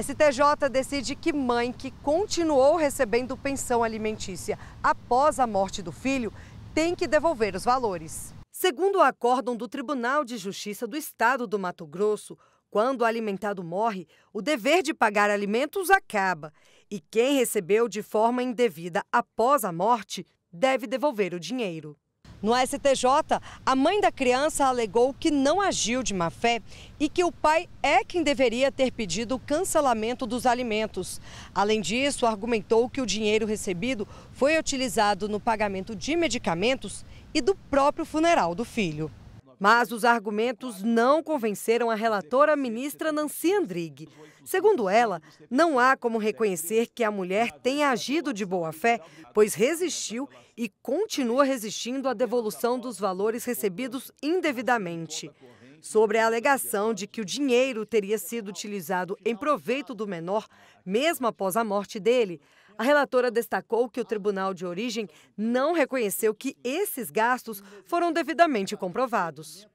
STJ decide que mãe que continuou recebendo pensão alimentícia após a morte do filho tem que devolver os valores. Segundo o acórdão do Tribunal de Justiça do Estado do Mato Grosso, quando o alimentado morre, o dever de pagar alimentos acaba e quem recebeu de forma indevida após a morte deve devolver o dinheiro. No STJ, a mãe da criança alegou que não agiu de má fé e que o pai é quem deveria ter pedido o cancelamento dos alimentos. Além disso, argumentou que o dinheiro recebido foi utilizado no pagamento de medicamentos e do próprio funeral do filho. Mas os argumentos não convenceram a relatora ministra Nancy Andrighi. Segundo ela, não há como reconhecer que a mulher tenha agido de boa fé, pois resistiu e continua resistindo à devolução dos valores recebidos indevidamente sobre a alegação de que o dinheiro teria sido utilizado em proveito do menor, mesmo após a morte dele. A relatora destacou que o tribunal de origem não reconheceu que esses gastos foram devidamente comprovados.